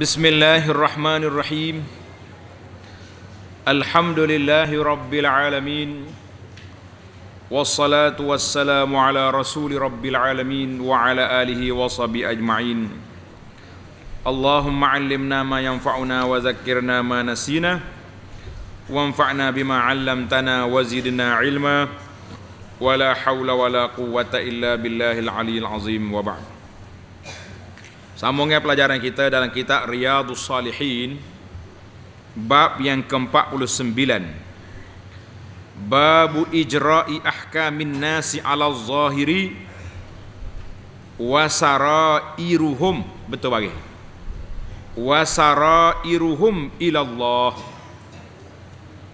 بسم الله الرحمن الرحيم الحمد لله رب العالمين والصلاة والسلام على رسول رب العالمين وعلى آله وصحبه أجمعين اللهم علمنا ما ينفعنا وذكرنا ما نسينا وانفعنا بما علمتنا وزدنا علما ولا حول ولا قوة إلا بالله العلي العظيم وبعد Sambungnya pelajaran kita dalam kitab Riyadus Salihin bab yang ke-49. Babu ijra'i ahkamin nasi 'ala zahiri wa sarairuhum betul bagi. Wa sarairuhum ila Allah.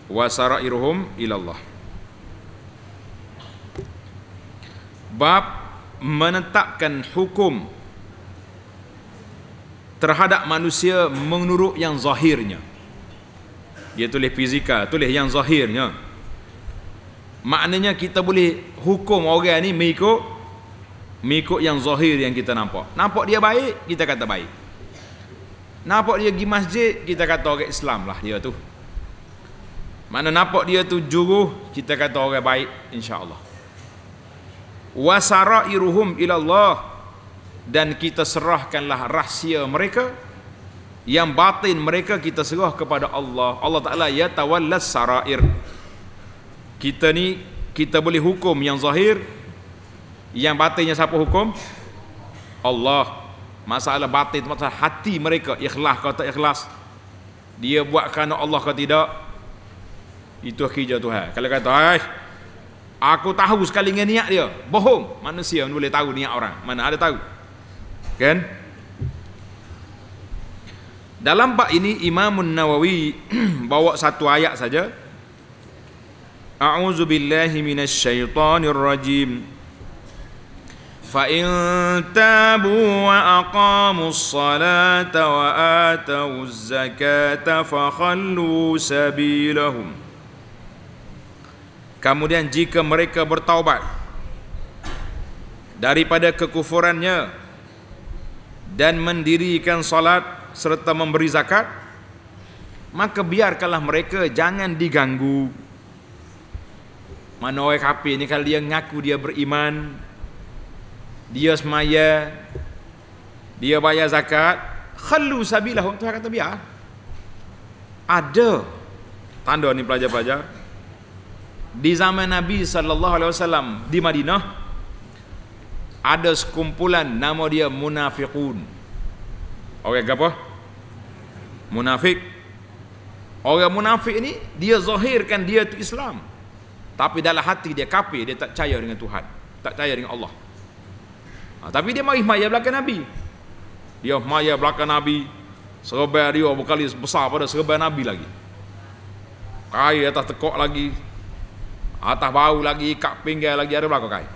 Wa sarairuhum ila Allah. Bab menetapkan hukum terhadap manusia menurut yang zahirnya dia tulis fizikal tulis yang zahirnya maknanya kita boleh hukum orang ni mengikut mengikut yang zahir yang kita nampak nampak dia baik kita kata baik nampak dia pergi masjid kita kata orang Islam lah dia tu mana nampak dia tu juru kita kata orang baik insyaallah wasara'iruhum ila Allah dan kita serahkanlah rahsia mereka yang batin mereka kita serah kepada Allah Allah Ta'ala ya tawallas sarair kita ni kita boleh hukum yang zahir yang batinnya siapa hukum Allah masalah batin masalah hati mereka ikhlas kau tak ikhlas dia buat kerana Allah kau tidak itu kerja Tuhan kalau kata hai aku tahu sekali dengan niat dia bohong manusia boleh tahu niat orang mana ada tahu kan dalam bab ini Imam Nawawi bawa satu ayat saja A'udzu billahi minasyaitonir rajim Fa in tabu wa aqamu as-salata wa atau az-zakata fa khallu sabilahum Kemudian jika mereka bertaubat daripada kekufurannya dan mendirikan salat serta memberi zakat maka biarkanlah mereka jangan diganggu mana orang kafir ni kalau dia ngaku dia beriman dia semaya dia bayar zakat khallu sabilah tu kata biar ada tanda ni pelajar-pelajar di zaman Nabi sallallahu alaihi wasallam di Madinah ada sekumpulan nama dia munafiqun. Orang apa? Munafik. Orang munafik ni dia zahirkan dia tu Islam. Tapi dalam hati dia kafir, dia tak percaya dengan Tuhan, tak percaya dengan Allah. Ha, tapi dia mari maya belakang Nabi. Dia maya belakang Nabi. Serba dia berkali besar pada serba Nabi lagi. Kai atas tekok lagi. Atas bau lagi, kak pinggir lagi ada belakang kain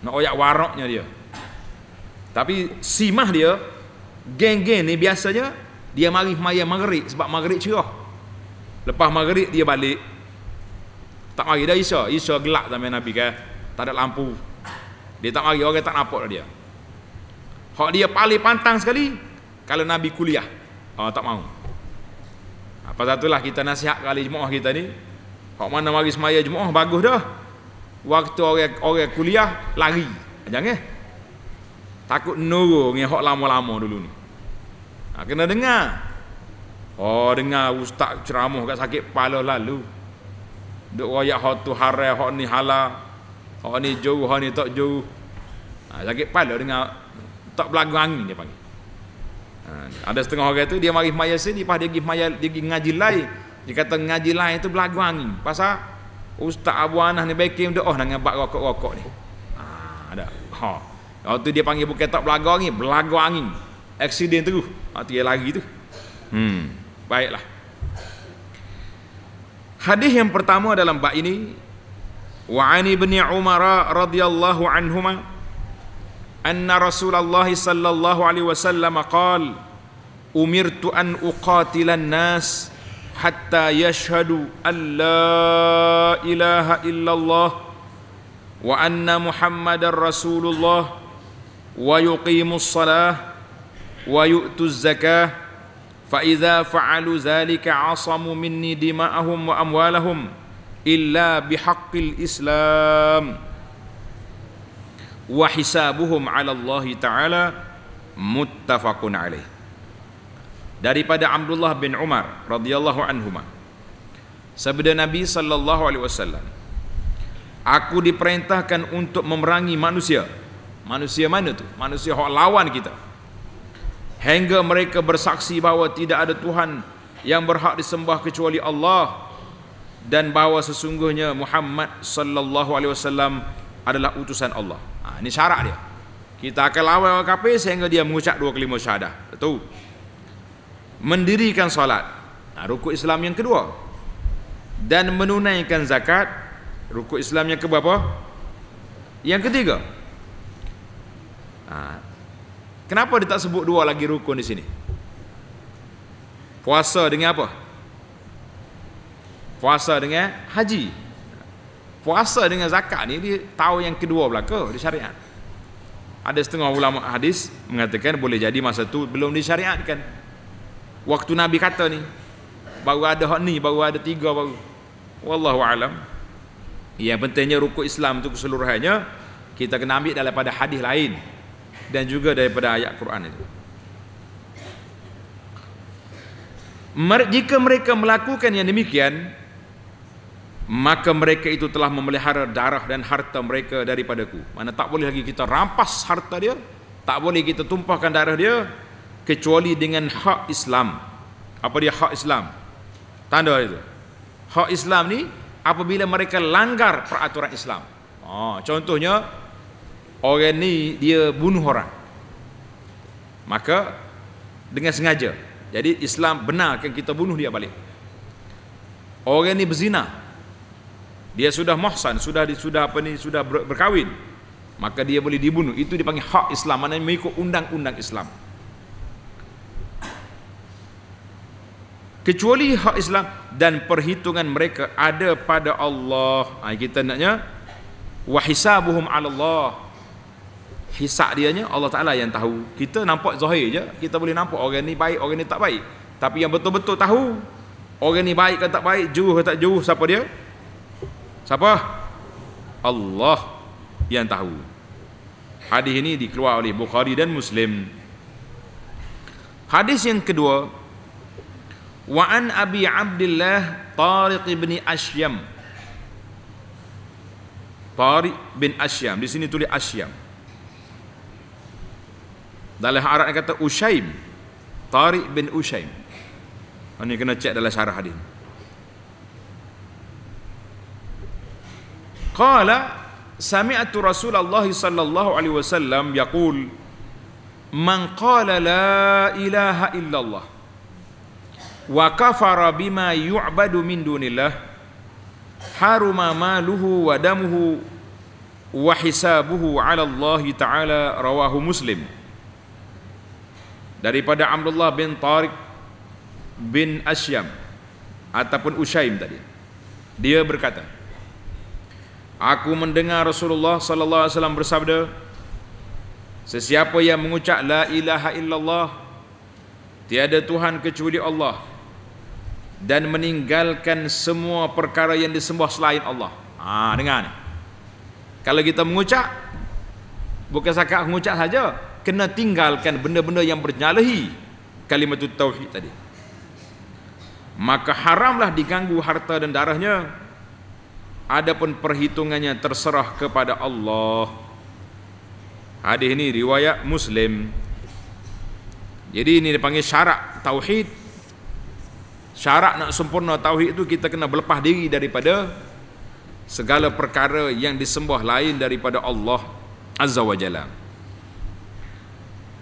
nak oyak waroknya dia tapi simah dia geng-geng ni biasanya dia mari maya maghrib sebab maghrib cerah lepas maghrib dia balik tak mari dah isya isya gelap sama nabi kan tak ada lampu dia tak mari orang tak nampak dia hak dia paling pantang sekali kalau nabi kuliah oh, tak mau apa ah, satulah kita nasihat kali jemaah kita ni hak mana mari semaya jemaah bagus dah waktu orang orang kuliah lari jangan eh? takut nurung yang hok lama-lama dulu ni ha, kena dengar oh dengar ustaz ceramah kat sakit kepala lalu duk royak hok tu hara hok ni hala hok ni jauh hok ni tak jauh ha, sakit kepala dengar tak belagu angin dia panggil ha, ada setengah orang tu dia mari maya sini pas dia pergi maya dia pergi ngaji lain dia kata ngaji lain tu belagu angin pasal Ustaz Abu Anah ni baik kem doa dengan oh, bak rokok-rokok ni. Ha, ada. Ha. Waktu dia panggil bukan tak belaga ni, belaga angin. Aksiden terus. Waktu ah, dia lari tu. Hmm. Baiklah. Hadis yang pertama dalam bab ini wa an ibni umar radhiyallahu anhuma anna rasulullah sallallahu alaihi wasallam qala umirtu an uqatilan nas حتى يشهدوا أن لا إله إلا الله وأن محمد رسول الله ويقيموا الصلاة ويؤتوا الزكاة فإذا فعلوا ذلك عصموا مني دماءهم وأموالهم إلا بحق الإسلام وحسابهم على الله تعالى متفق عليه daripada Abdullah bin Umar radhiyallahu anhu sabda Nabi sallallahu alaihi wasallam aku diperintahkan untuk memerangi manusia manusia mana tu manusia hok lawan kita hingga mereka bersaksi bahawa tidak ada tuhan yang berhak disembah kecuali Allah dan bahawa sesungguhnya Muhammad sallallahu alaihi wasallam adalah utusan Allah. Ha, ini syarat dia. Kita akan lawan orang kafir sehingga dia mengucap dua kalimah syahadah. Betul mendirikan solat nah, ha, rukuk Islam yang kedua dan menunaikan zakat ruku Islam yang keberapa yang ketiga nah, ha, kenapa dia tak sebut dua lagi rukun di sini puasa dengan apa puasa dengan haji puasa dengan zakat ni dia tahu yang kedua belaka di syariat ada setengah ulama hadis mengatakan boleh jadi masa tu belum disyariatkan waktu Nabi kata ni baru ada hak ni baru ada tiga baru wallahu alam yang pentingnya rukuk Islam tu keseluruhannya kita kena ambil daripada hadis lain dan juga daripada ayat Quran itu jika mereka melakukan yang demikian maka mereka itu telah memelihara darah dan harta mereka daripadaku mana tak boleh lagi kita rampas harta dia tak boleh kita tumpahkan darah dia kecuali dengan hak Islam. Apa dia hak Islam? Tanda itu. Hak Islam ni apabila mereka langgar peraturan Islam. Oh, contohnya orang ni dia bunuh orang. Maka dengan sengaja. Jadi Islam benarkan kita bunuh dia balik. Orang ni berzina. Dia sudah mahsan, sudah sudah apa ni sudah berkahwin. Maka dia boleh dibunuh. Itu dipanggil hak Islam. Mana mengikut undang-undang Islam. kecuali hak Islam dan perhitungan mereka ada pada Allah. Ha, kita naknya Wahisabuhum 'ala Allah. Hisab dianya Allah Taala yang tahu. Kita nampak zahir je, kita boleh nampak orang ni baik, orang ni tak baik. Tapi yang betul-betul tahu orang ni baik ke tak baik, jauh ke tak jauh siapa dia? Siapa? Allah yang tahu. Hadis ini dikeluarkan oleh Bukhari dan Muslim. Hadis yang kedua, wa an abi abdillah tariq bin asyam tariq bin asyam di sini tulis asyam dalam Arab dia kata Usaim Tariq bin Usaim Ini kena cek dalam syarah hadis Qala Sami'atu Rasulullah sallallahu alaihi wasallam Yaqul Man qala la ilaha illallah wa kafara bima yu'badu min dunillah haruma maluhu wa damuhu wa hisabuhu 'ala Allah ta'ala rawahu muslim daripada Abdullah bin Tariq bin Asyam ataupun Usaim tadi dia berkata aku mendengar Rasulullah sallallahu alaihi wasallam bersabda sesiapa yang mengucap la ilaha illallah tiada tuhan kecuali Allah dan meninggalkan semua perkara yang disembah selain Allah. Ha dengar ni. Kalau kita mengucap bukan sekadar mengucap saja, kena tinggalkan benda-benda yang bernyalahi kalimat tauhid tadi. Maka haramlah diganggu harta dan darahnya. Adapun perhitungannya terserah kepada Allah. Hadis ini riwayat Muslim. Jadi ini dipanggil syarat tauhid syarat nak sempurna tauhid itu kita kena berlepas diri daripada segala perkara yang disembah lain daripada Allah Azza wa Jalla.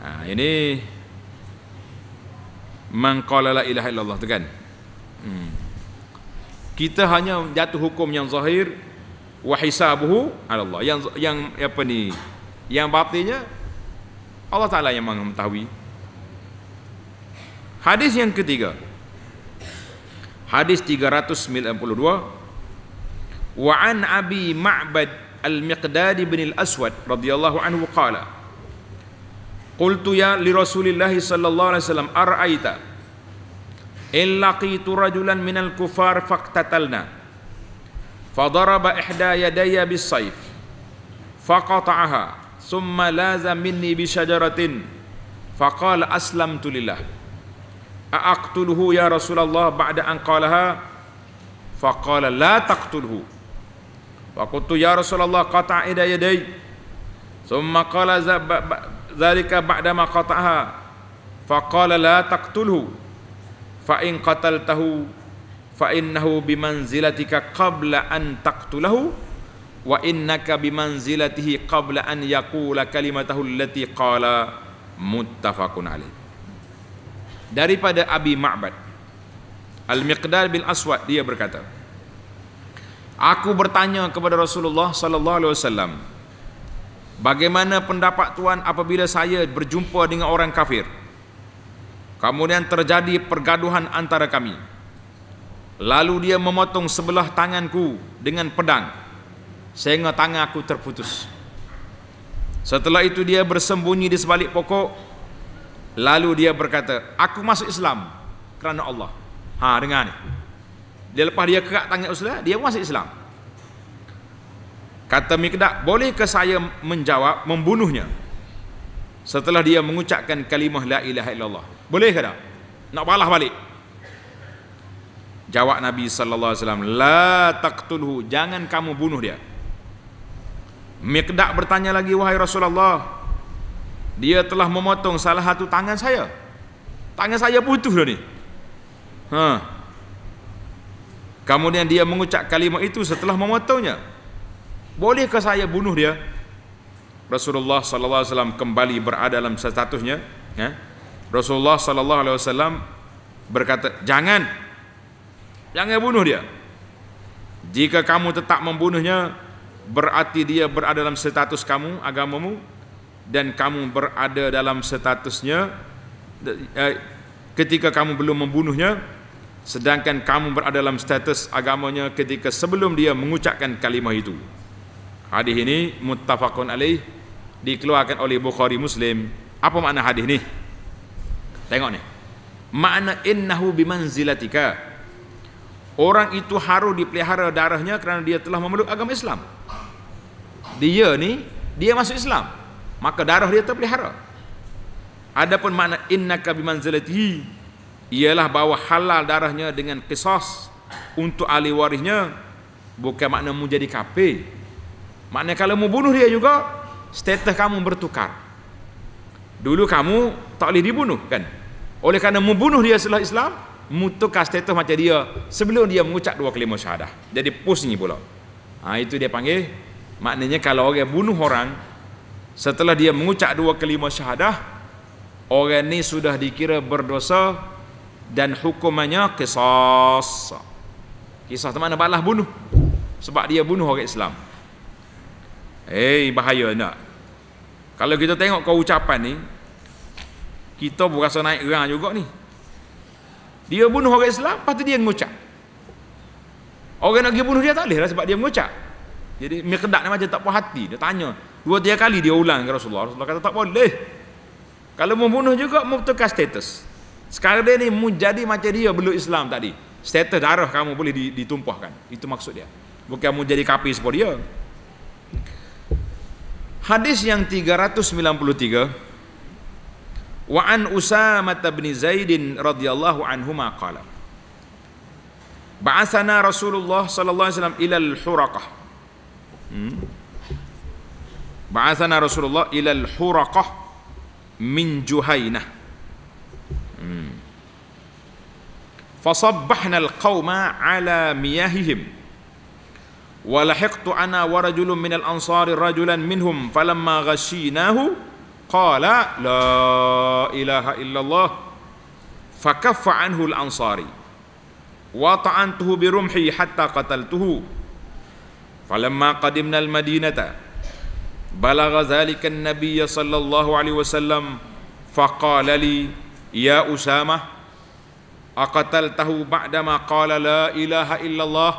Ha, ini man qala la ilaha illallah tu kan. Hmm. Kita hanya jatuh hukum yang zahir wa hisabuhu ala Allah. Yang yang apa ni? Yang batinnya Allah Taala yang mengetahui. Hadis yang ketiga, Hadis 392 Wa an Abi Ma'bad Al-Miqdad bin Al-Aswad radhiyallahu anhu qala Qultu ya li Rasulillah sallallahu alaihi wasallam ar'aita in laqitu rajulan min al-kufar faqtatalna fadaraba ihda yadayya bis-sayf faqata'aha thumma laza minni bi shajaratin faqala aslamtu lillah أأقتله يا رسول الله بعد أن قالها فقال لا تقتله فقلت يا رسول الله قطع إلى يدي ثم قال ذلك بعدما قطعها فقال لا تقتله فإن قتلته فإنه بمنزلتك قبل أن تقتله وإنك بمنزلته قبل أن يقول كلمته التي قال متفق عليه daripada Abi Ma'bad Al-Miqdad bin Aswad dia berkata Aku bertanya kepada Rasulullah sallallahu alaihi wasallam Bagaimana pendapat tuan apabila saya berjumpa dengan orang kafir Kemudian terjadi pergaduhan antara kami Lalu dia memotong sebelah tanganku dengan pedang sehingga tangan aku terputus Setelah itu dia bersembunyi di sebalik pokok Lalu dia berkata, aku masuk Islam kerana Allah. Ha, dengar ni. Dia lepas dia kerak tangan Rasulullah, dia masuk Islam. Kata Mikdad, boleh ke saya menjawab membunuhnya? Setelah dia mengucapkan kalimah la ilaha illallah. Boleh ke tak? Nak balas balik. Jawab Nabi sallallahu alaihi wasallam, la taqtulhu, jangan kamu bunuh dia. Mikdad bertanya lagi wahai Rasulullah, dia telah memotong salah satu tangan saya. Tangan saya putus dah ni. Ha. Kemudian dia mengucap kalimat itu setelah memotongnya. Bolehkah saya bunuh dia? Rasulullah sallallahu alaihi wasallam kembali berada dalam statusnya, ya. Rasulullah sallallahu alaihi wasallam berkata, "Jangan. Jangan bunuh dia. Jika kamu tetap membunuhnya, berarti dia berada dalam status kamu, agamamu, dan kamu berada dalam statusnya eh, ketika kamu belum membunuhnya sedangkan kamu berada dalam status agamanya ketika sebelum dia mengucapkan kalimah itu hadis ini muttafaqun alaih dikeluarkan oleh Bukhari Muslim apa makna hadis ini tengok ni makna innahu bimanzilatika orang itu harus dipelihara darahnya kerana dia telah memeluk agama Islam dia ni dia masuk Islam maka darah dia terpelihara adapun makna innaka bimanzilatihi ialah bahawa halal darahnya dengan kisos untuk ahli warisnya bukan makna mu jadi kafir makna kalau mu bunuh dia juga status kamu bertukar dulu kamu tak boleh dibunuh kan oleh kerana mu bunuh dia setelah Islam mu tukar status macam dia sebelum dia mengucap dua kalimah syahadah jadi pusing pula ha, itu dia panggil maknanya kalau orang bunuh orang setelah dia mengucap dua kelima syahadah orang ini sudah dikira berdosa dan hukumannya kisah. Kisah teman balas bunuh sebab dia bunuh orang Islam eh hey, bahaya nak kalau kita tengok kau ucapan ni kita berasa naik gerang juga ni dia bunuh orang Islam lepas tu dia mengucap orang nak pergi bunuh dia tak boleh lah sebab dia mengucap jadi miqdad ni macam tak puas hati. Dia tanya. Dua tiga kali dia ulang ke Rasulullah. Rasulullah kata tak boleh. Kalau membunuh juga, membutuhkan status. Sekarang dia ni menjadi macam dia belum Islam tadi. Status darah kamu boleh ditumpahkan. Itu maksud dia. Bukan mau jadi kafir seperti dia. Hadis yang 393 Wa an Usamah bin Zaid radhiyallahu anhu ma qala Ba'athana Rasulullah sallallahu alaihi wasallam ila al-Huraqah بعثنا رسول الله إلى الحرقة من جهينة فصبحنا القوم على مياههم ولحقت أنا ورجل من الأنصار رجلا منهم فلما غشيناه قال لا إله إلا الله فكف عنه الأنصاري وطعنته برمحي حتى قتلته فلما قدمنا المدينة بلغ ذلك النبي صلى الله عليه وسلم فقال لي يا أسامة أقتلته بعدما قال لا إله إلا الله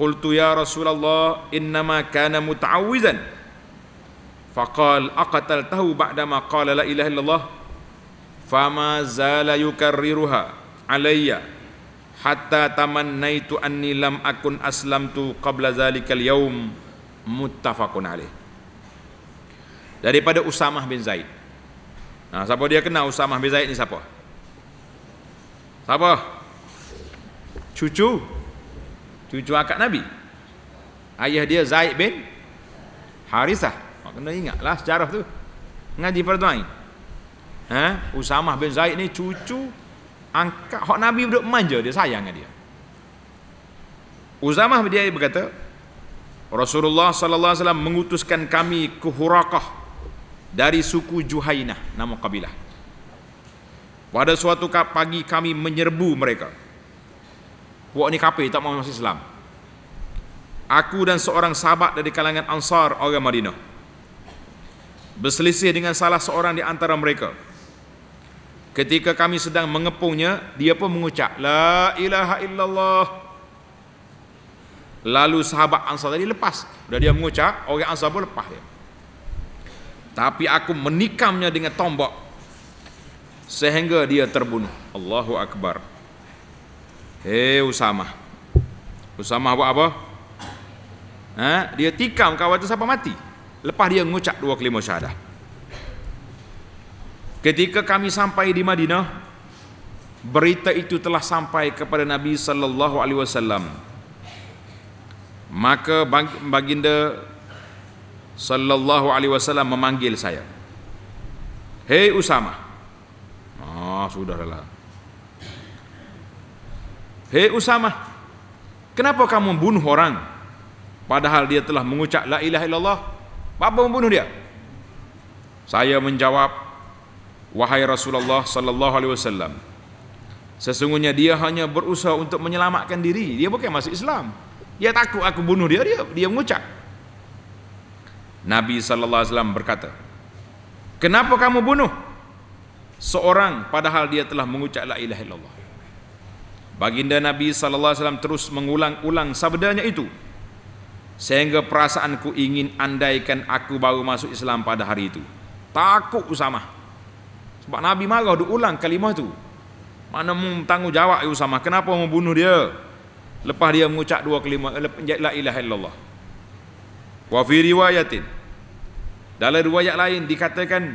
قلت يا رسول الله إنما كان متعوزا فقال أقتلته بعدما قال لا إله إلا الله فما زال يكررها عليّ hatta tamannaitu anni lam akun aslamtu qabla zalikal yaum muttafaqun alaih daripada Usamah bin Zaid nah siapa dia kenal Usamah bin Zaid ni siapa siapa cucu cucu akak nabi ayah dia Zaid bin Harisah Mak kena ingatlah sejarah tu ngaji fardhu ain ha Usamah bin Zaid ni cucu angkat hak nabi duduk manja dia sayang dengan dia Uzamah dia berkata Rasulullah sallallahu alaihi wasallam mengutuskan kami ke Huraqah dari suku Juhainah nama kabilah pada suatu pagi kami menyerbu mereka Puak ni kafir tak mau masuk Islam Aku dan seorang sahabat dari kalangan Ansar orang Madinah berselisih dengan salah seorang di antara mereka Ketika kami sedang mengepungnya, dia pun mengucap la ilaha illallah. Lalu sahabat Ansar tadi lepas. Sudah dia mengucap, orang Ansar pun lepas dia. Tapi aku menikamnya dengan tombak sehingga dia terbunuh. Allahu akbar. Hei Usama, Usama buat apa? Ha? Dia tikam kawan tu sampai mati. Lepas dia mengucap dua kelima syahadah. Ketika kami sampai di Madinah, berita itu telah sampai kepada Nabi sallallahu alaihi wasallam. Maka baginda sallallahu alaihi wasallam memanggil saya. "Hei Usama." Ah, sudahlah. "Hei Usama, kenapa kamu bunuh orang padahal dia telah mengucap la ilaha illallah? Apa membunuh dia?" Saya menjawab, wahai Rasulullah sallallahu alaihi wasallam sesungguhnya dia hanya berusaha untuk menyelamatkan diri dia bukan masuk Islam dia takut aku bunuh dia dia dia mengucap Nabi sallallahu alaihi wasallam berkata kenapa kamu bunuh seorang padahal dia telah mengucap la ilaha illallah baginda Nabi sallallahu alaihi wasallam terus mengulang-ulang sabdanya itu sehingga perasaanku ingin andaikan aku baru masuk Islam pada hari itu takut usamah sebab Nabi marah dia ulang kalimah tu. Mana tanggungjawab Ibu Sama? Kenapa membunuh dia? Lepas dia mengucap dua kalimah eh, la ilaha illallah. Wa fi riwayatin. Dalam riwayat lain dikatakan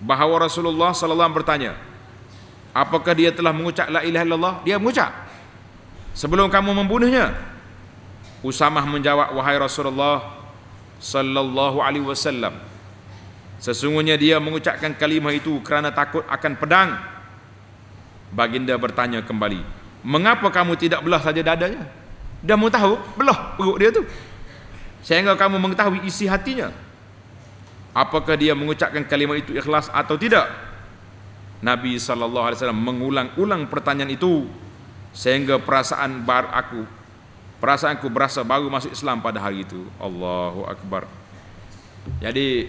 bahawa Rasulullah sallallahu alaihi wasallam bertanya, "Apakah dia telah mengucap la ilaha illallah?" Dia mengucap. Sebelum kamu membunuhnya. Usamah menjawab, "Wahai Rasulullah sallallahu alaihi wasallam, Sesungguhnya dia mengucapkan kalimah itu kerana takut akan pedang. Baginda bertanya kembali, "Mengapa kamu tidak belah saja dadanya?" Dah mau tahu belah perut dia tu. Sehingga kamu mengetahui isi hatinya. Apakah dia mengucapkan kalimah itu ikhlas atau tidak? Nabi sallallahu alaihi wasallam mengulang-ulang pertanyaan itu sehingga perasaan bar aku perasaanku berasa baru masuk Islam pada hari itu. Allahu akbar. Jadi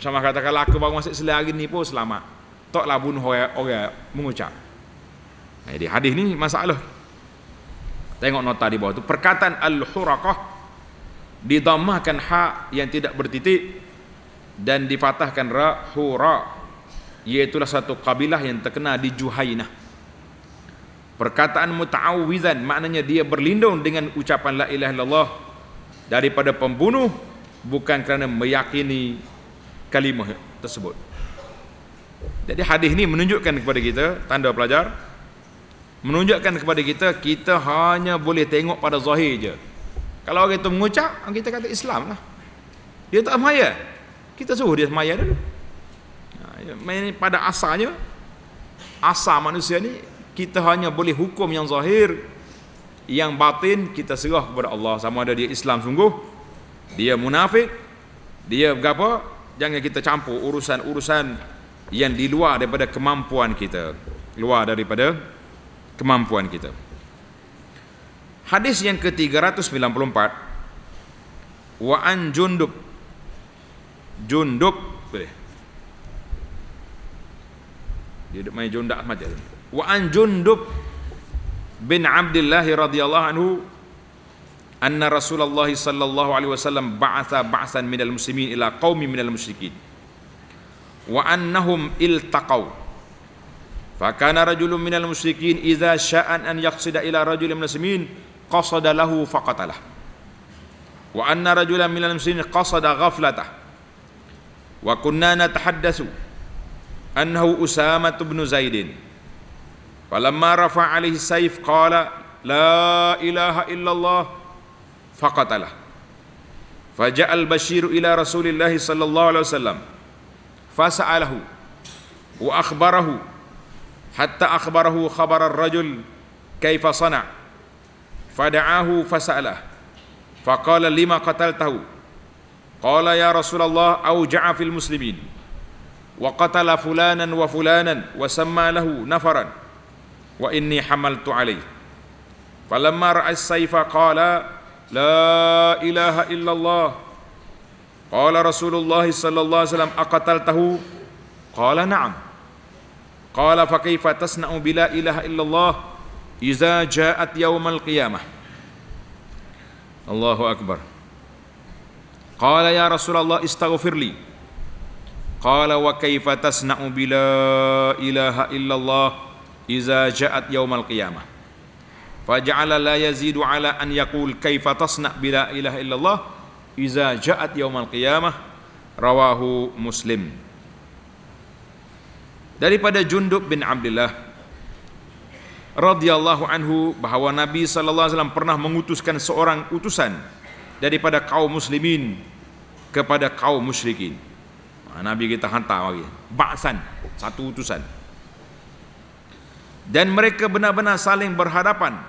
sama kata kalau aku baru masuk Islam hari ni pun selamat. Taklah bunuh orang mengucap. Jadi hadis ni masalah. Tengok nota di bawah tu perkataan al-huraqah didamahkan hak yang tidak bertitik dan difatahkan ra hura iaitu satu kabilah yang terkena di Juhainah. Perkataan muta'awwizan maknanya dia berlindung dengan ucapan la ilaha illallah daripada pembunuh bukan kerana meyakini kalimah tersebut jadi hadis ini menunjukkan kepada kita tanda pelajar menunjukkan kepada kita kita hanya boleh tengok pada zahir je kalau orang itu mengucap ah, kita kata Islam lah dia tak semaya kita suruh dia semaya dulu ha, ya, ini pada asalnya asal manusia ni kita hanya boleh hukum yang zahir yang batin kita serah kepada Allah sama ada dia Islam sungguh dia munafik dia berapa jangan kita campur urusan-urusan yang di luar daripada kemampuan kita luar daripada kemampuan kita hadis yang ke-394 wa an jundub jundub boleh dia duduk main jundak macam tu wa an jundub bin abdillah radhiyallahu anhu أن رسول الله صلى الله عليه وسلم بعث بعثا من المسلمين إلى قوم من المشركين وأنهم التقوا فكان رجل من المشركين إذا شاء أن يقصد إلى رجل من المسلمين قصد له فقتله وأن رجلا من المسلمين قصد غفلته وكنا نتحدث أنه أسامة بن زيد فلما رفع عليه السيف قال لا إله إلا الله faqatalah faja'al bashiru ila rasulillah sallallahu alaihi wasallam fasa'alahu wa akhbarahu hatta akhbarahu khabar ar-rajul kaifa sana fada'ahu fasa'alah faqala lima qataltahu qala ya rasulullah auja'a fil muslimin wa qatala fulanan wa fulanan wa samma lahu nafaran wa inni hamaltu alayhi falamma ra'a as-sayfa qala لا إله إلا الله قال رسول الله صلى الله عليه وسلم أقتلته قال نعم قال فكيف تصنع بلا إله إلا الله إذا جاءت يوم القيامة الله أكبر قال يا رسول الله استغفر لي قال وكيف تصنع بلا إله إلا الله إذا جاءت يوم القيامة faja'ala la yazidu ala an yaqul kaifa tasna bila ilaha illallah iza ja'at yaumal kiamah, rawahu muslim daripada Jundub bin Abdullah radhiyallahu anhu bahawa Nabi SAW pernah mengutuskan seorang utusan daripada kaum muslimin kepada kaum musyrikin. Ha, Nabi kita hantar lagi, baksan satu utusan. Dan mereka benar-benar saling berhadapan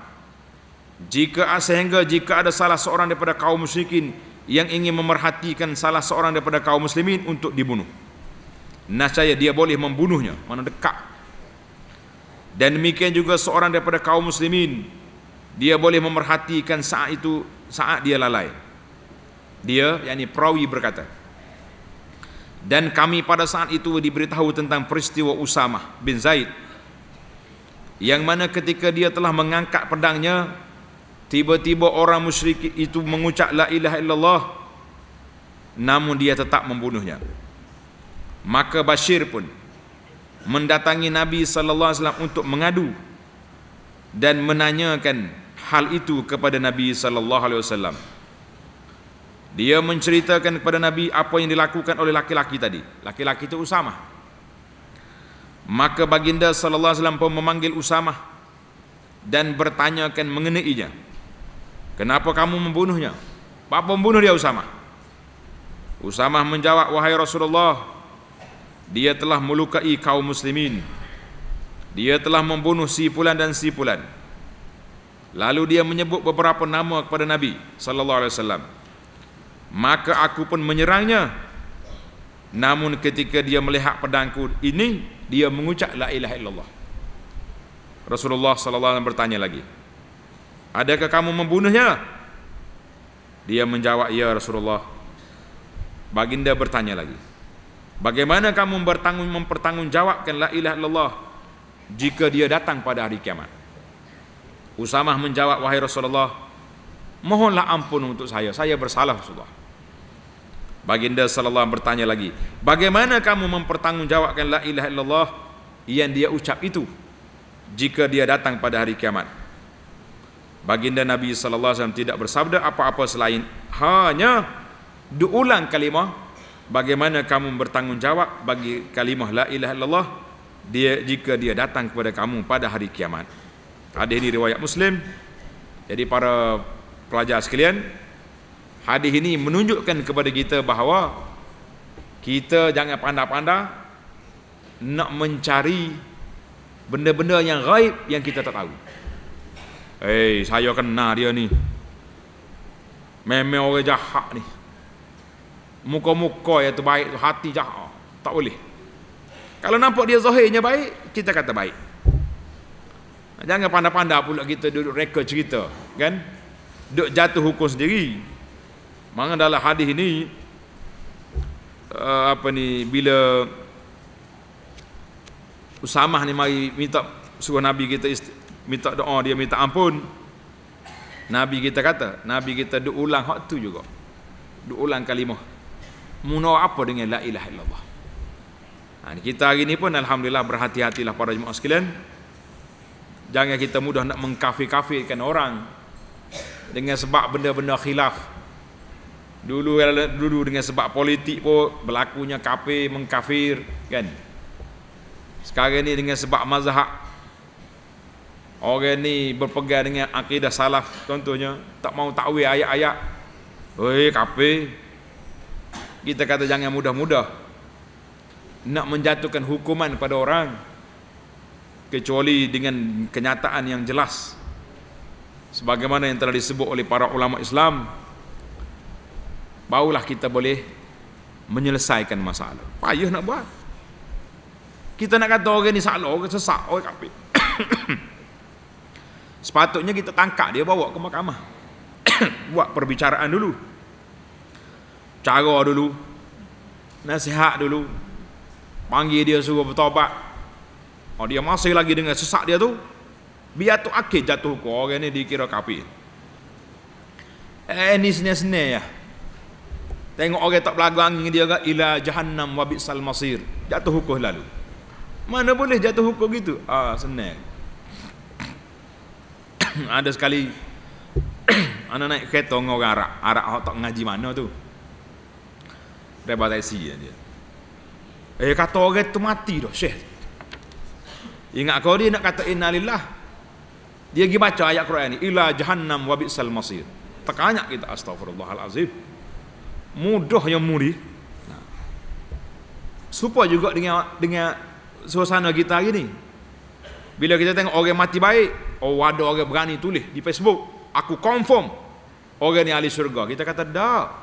jika sehingga jika ada salah seorang daripada kaum musyrikin yang ingin memerhatikan salah seorang daripada kaum muslimin untuk dibunuh. Nasaya dia boleh membunuhnya, mana dekat. Dan demikian juga seorang daripada kaum muslimin dia boleh memerhatikan saat itu saat dia lalai. Dia yakni perawi berkata dan kami pada saat itu diberitahu tentang peristiwa Usamah bin Zaid yang mana ketika dia telah mengangkat pedangnya Tiba-tiba orang musyrik itu mengucap la ilaha illallah namun dia tetap membunuhnya. Maka Bashir pun mendatangi Nabi sallallahu alaihi wasallam untuk mengadu dan menanyakan hal itu kepada Nabi sallallahu alaihi wasallam. Dia menceritakan kepada Nabi apa yang dilakukan oleh laki-laki tadi. Laki-laki itu Usamah. Maka baginda sallallahu alaihi wasallam pun memanggil Usamah dan bertanyakan mengenai nya Kenapa kamu membunuhnya? Apa membunuh dia Usama? Usama menjawab, wahai Rasulullah, dia telah melukai kaum muslimin. Dia telah membunuh si pulan dan si pulan. Lalu dia menyebut beberapa nama kepada Nabi sallallahu alaihi wasallam. Maka aku pun menyerangnya. Namun ketika dia melihat pedangku ini, dia mengucap la ilaha illallah. Rasulullah sallallahu alaihi wasallam bertanya lagi, Adakah kamu membunuhnya? Dia menjawab, ya Rasulullah. Baginda bertanya lagi. Bagaimana kamu bertanggung mempertanggungjawabkan la ilaha illallah jika dia datang pada hari kiamat? Usamah menjawab, wahai Rasulullah, mohonlah ampun untuk saya, saya bersalah Rasulullah. Baginda sallallahu alaihi bertanya lagi, bagaimana kamu mempertanggungjawabkan la ilaha illallah yang dia ucap itu jika dia datang pada hari kiamat? Baginda Nabi sallallahu alaihi wasallam tidak bersabda apa-apa selain hanya diulang kalimah bagaimana kamu bertanggungjawab bagi kalimah la ilaha illallah dia jika dia datang kepada kamu pada hari kiamat. Hadis ini riwayat Muslim. Jadi para pelajar sekalian, hadis ini menunjukkan kepada kita bahawa kita jangan pandang-pandang nak mencari benda-benda yang gaib yang kita tak tahu. Eh, hey, saya kenal dia ni. Memang orang jahat ni. Muka-muka yang tu baik, hati jahat. Tak boleh. Kalau nampak dia zahirnya baik, kita kata baik. Jangan pandai-pandai pula kita duduk reka cerita, kan? Duduk jatuh hukum sendiri. Maka dalam hadis ini uh, eh, apa ni bila Usamah ni mari minta suruh Nabi kita isti- minta doa dia minta ampun Nabi kita kata Nabi kita duk ulang hak tu juga duk ulang kalimah munaw apa dengan la ilaha illallah ha, kita hari ni pun Alhamdulillah berhati-hatilah para jemaah sekalian jangan kita mudah nak mengkafir-kafirkan orang dengan sebab benda-benda khilaf dulu dulu dengan sebab politik pun berlakunya kafir mengkafir kan sekarang ni dengan sebab mazhab Orang ni berpegang dengan akidah salaf contohnya tak mau takwil ayat-ayat. Oi kafir. Kita kata jangan mudah-mudah nak menjatuhkan hukuman pada orang kecuali dengan kenyataan yang jelas. Sebagaimana yang telah disebut oleh para ulama Islam barulah kita boleh menyelesaikan masalah. Payah nak buat. Kita nak kata orang ni salah, orang sesat, orang kafir. sepatutnya kita tangkap dia bawa ke mahkamah buat perbicaraan dulu cara dulu nasihat dulu panggil dia suruh bertobat oh dia masih lagi dengan sesak dia tu biar tu akhir jatuh ke orang ni dikira kapi eh ni senyai-senyai ya tengok orang tak berlagu angin dia kat ila jahannam wabitsal masir jatuh hukum lalu mana boleh jatuh hukum gitu ah senang ada sekali ana naik kereta dengan orang Arab. Arab hok tak ngaji mana tu. Dia Reba taksi dia. Eh kata orang tu mati dah, Syekh. Ingat kau dia nak kata innalillah. Dia pergi baca ayat Quran ni, ila jahannam wa bi'sal masir. Tekanyak kita astagfirullahalazim. Mudah yang muri. Nah. Supa juga dengan dengan suasana kita hari ni. Bila kita tengok orang mati baik, Oh ada orang berani tulis di Facebook Aku confirm Orang ni ahli syurga Kita kata dah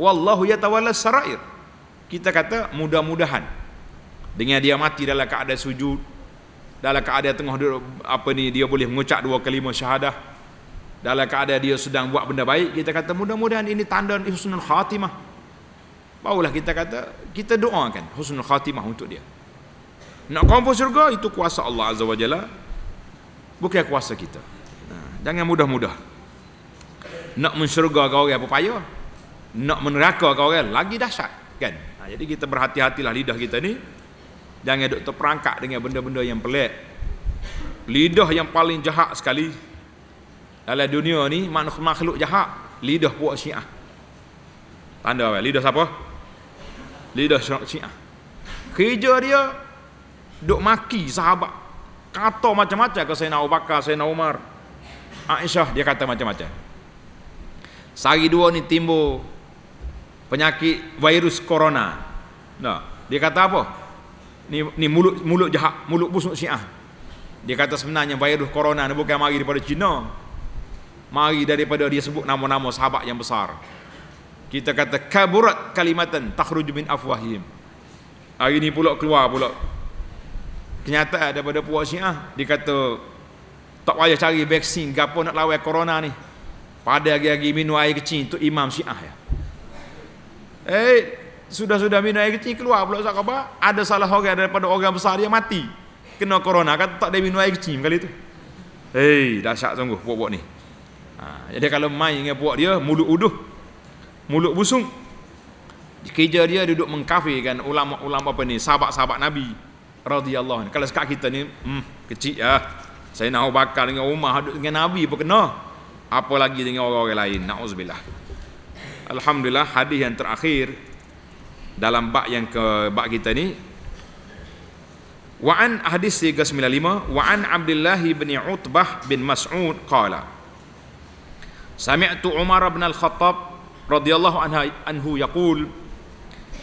Wallahu ya yatawala sarair Kita kata mudah-mudahan Dengan dia mati dalam keadaan sujud Dalam keadaan tengah duduk, apa ni Dia boleh mengucap dua kelima syahadah Dalam keadaan dia sedang buat benda baik Kita kata mudah-mudahan ini tanda husnul khatimah Barulah kita kata Kita doakan husnul khatimah untuk dia Nak confirm syurga itu kuasa Allah Azza wa Jalla bukan kuasa kita ha, jangan mudah-mudah nak mensyurga ke orang apa payah nak meneraka ke orang lagi dahsyat kan ha, jadi kita berhati-hatilah lidah kita ni jangan duk terperangkap dengan benda-benda yang pelik lidah yang paling jahat sekali dalam dunia ni makhluk makhluk jahat lidah puak syiah tanda apa lidah siapa lidah syiah kerja dia duk maki sahabat kata macam-macam ke Sayyidina Abu Bakar, Sayyidina Umar Aisyah dia kata macam-macam sehari dua ni timbul penyakit virus corona No, dia kata apa ni, ni mulut mulut jahat, mulut busuk syiah dia kata sebenarnya virus corona ni bukan mari daripada China, mari daripada dia sebut nama-nama sahabat yang besar kita kata kaburat kalimatan takhruj min afwahim hari ni pula keluar pula kenyataan daripada puak syiah dia kata tak payah cari vaksin gapo nak lawan corona ni pada hari-hari minum air kecil untuk imam syiah ya eh sudah-sudah minum air kecil keluar pula apa? ada salah orang daripada orang besar dia mati kena corona kata tak ada minum air kecil kali tu hei eh, dahsyat sungguh puak-puak ni ha, jadi kalau main dengan puak dia mulut uduh mulut busung kerja dia duduk mengkafirkan ulama-ulama apa ni sahabat-sahabat nabi radhiyallahu anhu. Kalau sekarang kita ni hmm, kecil ya. Saya nak bakar dengan rumah dengan Nabi pun kena. lagi dengan orang-orang lain. Nauzubillah. Alhamdulillah hadis yang terakhir dalam bab yang ke bab kita ni Wa'an hadis 395 Wa'an Abdullah bin Utbah bin Mas'ud Kala Sami'tu Umar bin Al-Khattab radhiyallahu anhu yaqul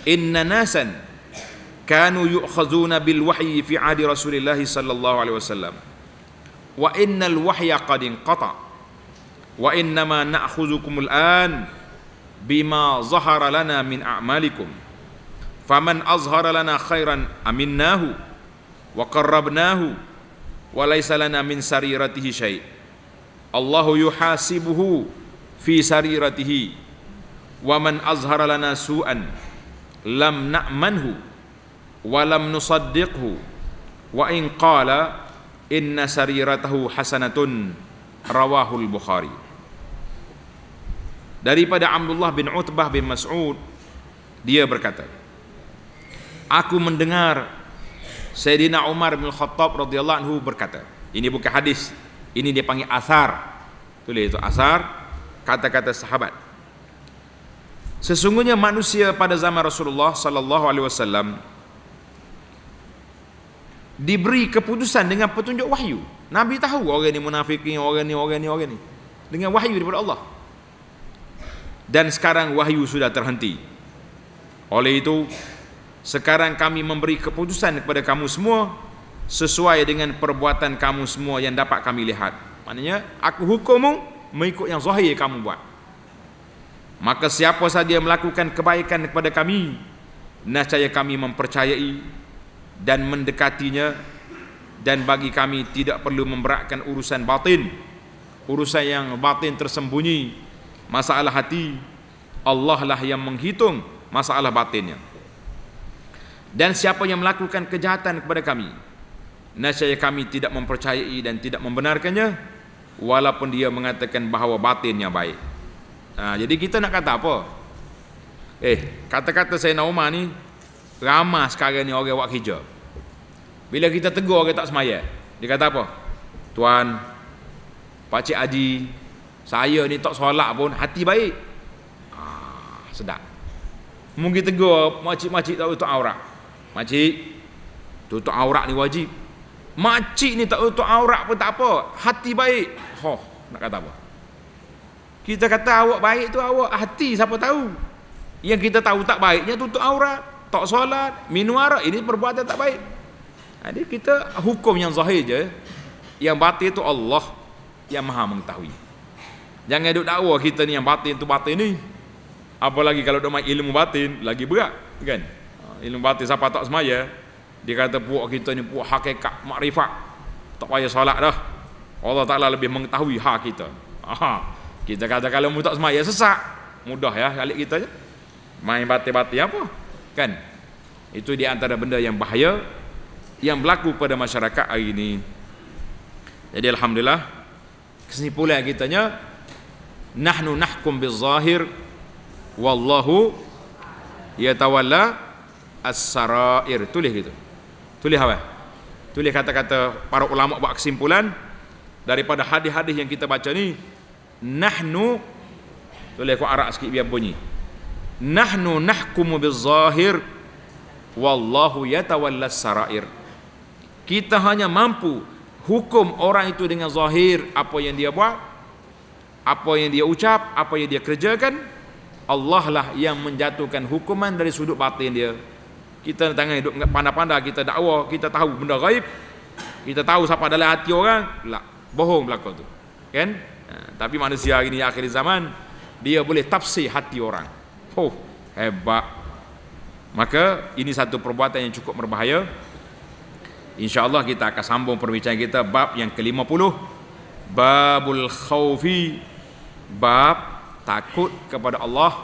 Inna nasan كانوا يؤخذون بالوحي في عهد رسول الله صلى الله عليه وسلم وإن الوحي قد انقطع وإنما نأخذكم الآن بما ظهر لنا من أعمالكم فمن أظهر لنا خيرا أمناه وقربناه وليس لنا من سريرته شيء الله يحاسبه في سريرته ومن أظهر لنا سوءا لم نأمنه walam nusaddiqhu wa in qala inna sariratahu hasanatun rawahul bukhari daripada Abdullah bin Utbah bin Mas'ud dia berkata aku mendengar Sayyidina Umar bin Khattab radhiyallahu anhu berkata ini bukan hadis ini dia panggil asar tulis itu asar kata-kata sahabat sesungguhnya manusia pada zaman Rasulullah sallallahu alaihi wasallam diberi keputusan dengan petunjuk wahyu. Nabi tahu orang ni munafikin, orang ni, orang ni, orang ni. Dengan wahyu daripada Allah. Dan sekarang wahyu sudah terhenti. Oleh itu, sekarang kami memberi keputusan kepada kamu semua sesuai dengan perbuatan kamu semua yang dapat kami lihat. Maknanya, aku hukummu mengikut yang zahir kamu buat. Maka siapa saja melakukan kebaikan kepada kami, nascaya kami mempercayai dan mendekatinya dan bagi kami tidak perlu memberatkan urusan batin urusan yang batin tersembunyi masalah hati Allah lah yang menghitung masalah batinnya dan siapa yang melakukan kejahatan kepada kami nasihat kami tidak mempercayai dan tidak membenarkannya walaupun dia mengatakan bahawa batinnya baik nah, ha, jadi kita nak kata apa eh kata-kata saya Naumah ni ramah sekarang ni orang buat kerja bila kita tegur orang tak semayat dia kata apa tuan pakcik Haji saya ni tak solat pun hati baik ah, sedap mungkin tegur makcik-makcik tak tutup aurat makcik tutup aurat ni wajib makcik ni tak tutup aurat pun tak apa hati baik oh, nak kata apa kita kata awak baik tu awak hati siapa tahu yang kita tahu tak baiknya tutup aurat tak solat, minum arak ini perbuatan tak baik. Jadi kita hukum yang zahir je. Yang batin itu Allah yang Maha mengetahui. Jangan duk dakwa kita ni yang batin tu batin ni. Apalagi kalau dak ilmu batin lagi berat, kan? Ha, ilmu batin siapa tak semaya, dia kata puak kita ni puak hakikat makrifat. Tak payah solat dah. Allah Taala lebih mengetahui hak kita. Aha. Kita kata kalau mu tak semaya sesak, mudah ya kali kita je. Main batin-batin apa? kan itu di antara benda yang bahaya yang berlaku pada masyarakat hari ini jadi alhamdulillah kesimpulan kitanya nahnu nahkum bizahir wallahu yatawalla as-sarair tulis gitu tulis apa tulis kata-kata para ulama buat kesimpulan daripada hadis-hadis yang kita baca ni nahnu tulis aku arak sikit biar bunyi nahnu nahkumu zahir, wallahu yatawalla sarair kita hanya mampu hukum orang itu dengan zahir apa yang dia buat apa yang dia ucap apa yang dia kerjakan Allah lah yang menjatuhkan hukuman dari sudut batin dia kita tangan hidup pandai-pandai kita dakwah kita tahu benda gaib kita tahu siapa dalam hati orang lah bohong belaka tu kan ha, tapi manusia ini akhir zaman dia boleh tafsir hati orang Oh, hebat. Maka ini satu perbuatan yang cukup berbahaya. Insya Allah kita akan sambung perbincangan kita bab yang ke-50. Babul khawfi. Bab takut kepada Allah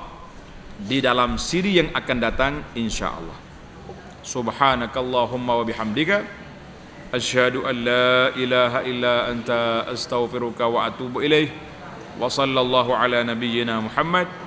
di dalam siri yang akan datang insya Allah. Subhanakallahumma wa bihamdika. Asyhadu an la ilaha illa anta astaghfiruka wa atubu ilaih. Wa sallallahu ala nabiyyina Muhammad.